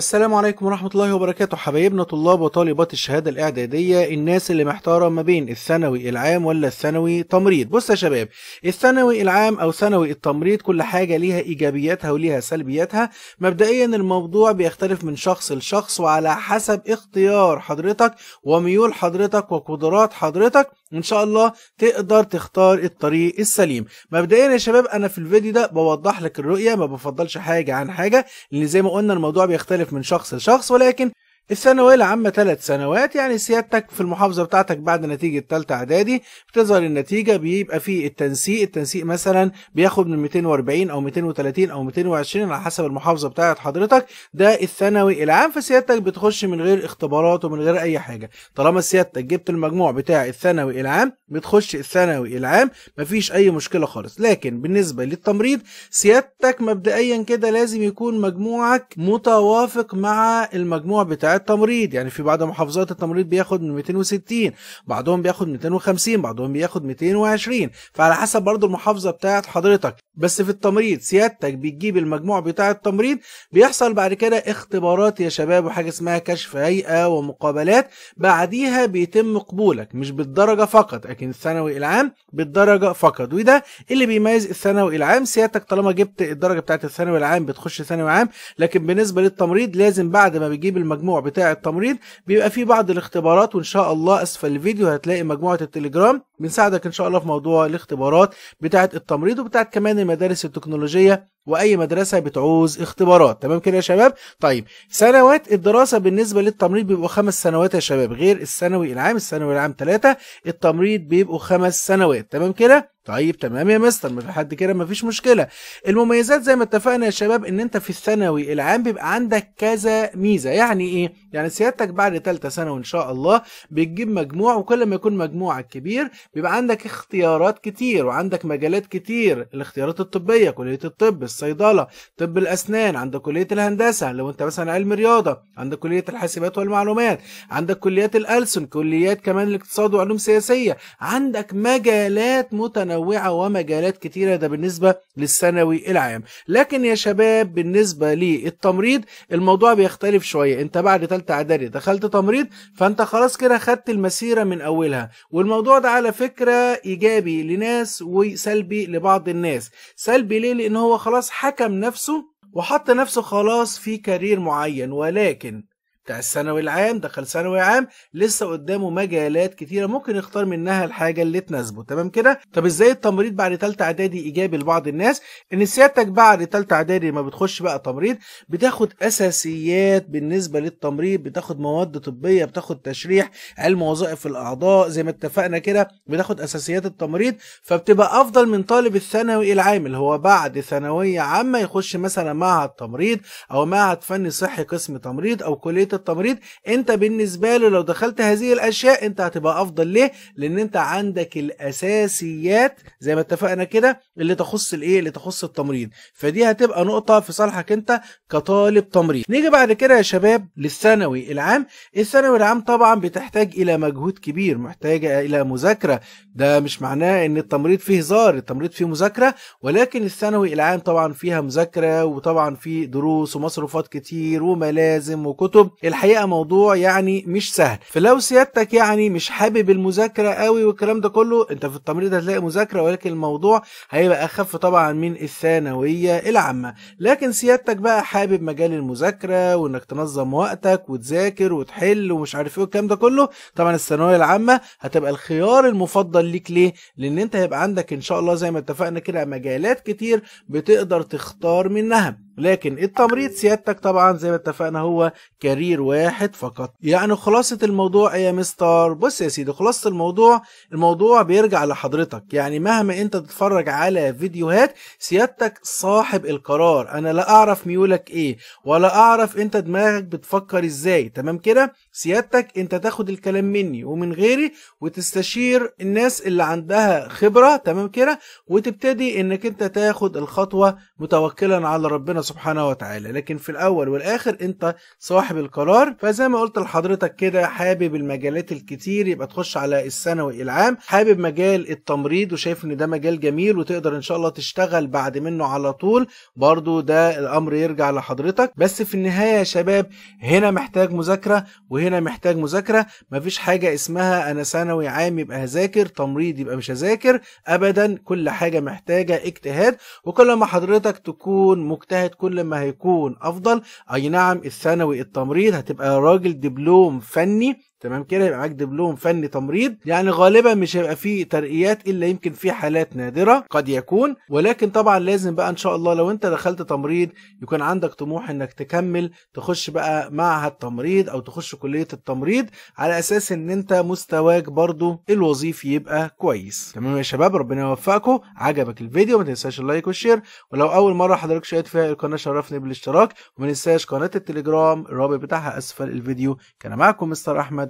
السلام عليكم ورحمة الله وبركاته حبايبنا طلاب وطالبات الشهادة الإعدادية الناس اللي محتارة ما بين الثانوي العام ولا الثانوي تمريض بص يا شباب الثانوي العام أو ثانوي التمريض كل حاجة ليها إيجابياتها وليها سلبياتها مبدئيا الموضوع بيختلف من شخص لشخص وعلى حسب اختيار حضرتك وميول حضرتك وقدرات حضرتك ان شاء الله تقدر تختار الطريق السليم مبدئيا يا شباب انا في الفيديو ده بوضح لك الرؤيه ما بفضلش حاجه عن حاجه لان زي ما قلنا الموضوع بيختلف من شخص لشخص ولكن الثانويه العامه ثلاث سنوات يعني سيادتك في المحافظه بتاعتك بعد نتيجه تالتة اعدادي بتظهر النتيجه بيبقى في التنسيق التنسيق مثلا بياخد من 240 او 230 او 220 على حسب المحافظه بتاعت حضرتك ده الثانوي العام فسيادتك بتخش من غير اختبارات ومن غير اي حاجه طالما سيادتك جبت المجموع بتاع الثانوي العام بتخش الثانوي العام مفيش اي مشكله خالص لكن بالنسبه للتمريض سيادتك مبدئيا كده لازم يكون مجموعك متوافق مع المجموع بتاعت التمريض يعني في بعض محافظات التمريض بياخد من 260 بعضهم بياخد 250 بعضهم بياخد 220 فعلى حسب برضو المحافظه بتاعت حضرتك بس في التمريض سيادتك بتجيب المجموع بتاع التمريض بيحصل بعد كده اختبارات يا شباب وحاجه اسمها كشف هيئه ومقابلات بعديها بيتم قبولك مش بالدرجه فقط لكن الثانوي العام بالدرجه فقط وده اللي بيميز الثانوي العام سيادتك طالما جبت الدرجه بتاعت الثانوي العام بتخش ثانوي عام لكن بالنسبه للتمريض لازم بعد ما بيجيب المجموع بتاع التمريض بيبقى فيه بعض الاختبارات وان شاء الله اسفل الفيديو هتلاقي مجموعه التليجرام بنساعدك ان شاء الله في موضوع الاختبارات بتاعه التمريض وبتاعه كمان المدارس التكنولوجيه واي مدرسه بتعوز اختبارات تمام كده يا شباب طيب سنوات الدراسه بالنسبه للتمريض بيبقوا خمس سنوات يا شباب غير الثانوي العام الثانوي العام ثلاثه التمريض بيبقوا خمس سنوات تمام كده طيب تمام يا مستر ما في حد كده ما فيش مشكله المميزات زي ما اتفقنا يا شباب ان انت في الثانوي العام بيبقى عندك كذا ميزه يعني ايه يعني سيادتك بعد ثالثه ثانوي ان شاء الله بتجيب مجموع وكل ما يكون مجموعك كبير بيبقى عندك اختيارات كتير وعندك مجالات كتير الاختيارات الطبيه كليه الطب الصيدله طب الاسنان عندك كليه الهندسه لو انت مثلا علم رياضه عندك كليه الحاسبات والمعلومات عندك كليات الالسن كليات كمان الاقتصاد وعلوم سياسيه عندك مجالات متنوعه ومجالات كتيره ده بالنسبه للثانوي العام لكن يا شباب بالنسبه للتمريض الموضوع بيختلف شويه انت بعد ثالثه اعدادي دخلت تمريض فانت خلاص كده خدت المسيره من اولها والموضوع ده على فكره ايجابي لناس وسلبي لبعض الناس سلبي ليه لان هو خلاص خلاص حكم نفسه وحط نفسه خلاص في كارير معين ولكن بتاع الثانوي العام دخل ثانوي عام لسه قدامه مجالات كتيره ممكن يختار منها الحاجه اللي تناسبه تمام كده طب ازاي التمريض بعد ثالثه اعدادي ايجابي لبعض الناس ان سيادتك بعد ثالثه اعدادي ما بتخش بقى تمريض بتاخد اساسيات بالنسبه للتمريض بتاخد مواد طبيه بتاخد تشريح علم وظائف الاعضاء زي ما اتفقنا كده بتاخد اساسيات التمريض فبتبقى افضل من طالب الثانوي العام اللي هو بعد ثانويه عامه يخش مثلا معهد تمريض او معهد فني صحي قسم تمريض او كليه التمريض انت بالنسبه له لو دخلت هذه الاشياء انت هتبقى افضل ليه لان انت عندك الاساسيات زي ما اتفقنا كده اللي تخص الايه اللي تخص التمريض فدي هتبقى نقطه في صالحك انت كطالب تمريض نيجي بعد كده يا شباب للثانوي العام الثانوي العام طبعا بتحتاج الى مجهود كبير محتاجه الى مذاكره ده مش معناه ان التمريض فيه هزار التمريض فيه مذاكره ولكن الثانوي العام طبعا فيها مذاكره وطبعا فيه دروس ومصروفات كتير وملازم وكتب الحقيقه موضوع يعني مش سهل فلو سيادتك يعني مش حابب المذاكره قوي والكلام ده كله انت في التمريض هتلاقي مذاكره ولكن الموضوع هيبقى اخف طبعا من الثانويه العامه لكن سيادتك بقى حابب مجال المذاكره وانك تنظم وقتك وتذاكر وتحل ومش عارف ايه والكلام ده كله طبعا الثانويه العامه هتبقى الخيار المفضل ليك ليه لان انت هيبقى عندك ان شاء الله زي ما اتفقنا كده مجالات كتير بتقدر تختار منها لكن التمريض سيادتك طبعا زي ما اتفقنا هو كارير واحد فقط يعني خلاصة الموضوع يا مستر بص يا سيدي خلاصة الموضوع الموضوع بيرجع لحضرتك يعني مهما انت تتفرج على فيديوهات سيادتك صاحب القرار انا لا اعرف ميولك ايه ولا اعرف انت دماغك بتفكر ازاي تمام كده سيادتك انت تاخد الكلام مني ومن غيري وتستشير الناس اللي عندها خبرة تمام كده وتبتدي انك انت تاخد الخطوة متوكلا على ربنا سبحانه وتعالى لكن في الاول والاخر انت صاحب القرار فزي ما قلت لحضرتك كده حابب المجالات الكتير يبقى تخش على الثانوي العام حابب مجال التمريض وشايف ان ده مجال جميل وتقدر ان شاء الله تشتغل بعد منه على طول برضو ده الامر يرجع لحضرتك بس في النهاية يا شباب هنا محتاج مذاكرة وهنا هنا محتاج مذاكره مفيش حاجه اسمها انا ثانوي عام يبقى هذاكر تمريض يبقى مش هذاكر ابدا كل حاجه محتاجه اجتهاد وكل ما حضرتك تكون مجتهد كل ما هيكون افضل اي نعم الثانوي التمريض هتبقى راجل دبلوم فني تمام كده يبقى معاك دبلوم فني تمريض يعني غالبا مش هيبقى فيه ترقيات الا يمكن في حالات نادره قد يكون ولكن طبعا لازم بقى ان شاء الله لو انت دخلت تمريض يكون عندك طموح انك تكمل تخش بقى معهد تمريض او تخش كليه التمريض على اساس ان انت مستواك برضو الوظيفي يبقى كويس تمام يا شباب ربنا يوفقكم عجبك الفيديو ما تنساش اللايك والشير ولو اول مره حضرتك شاهد فيها القناه شرفني بالاشتراك وما تنساش قناه التليجرام الرابط بتاعها اسفل الفيديو كان معكم مستر احمد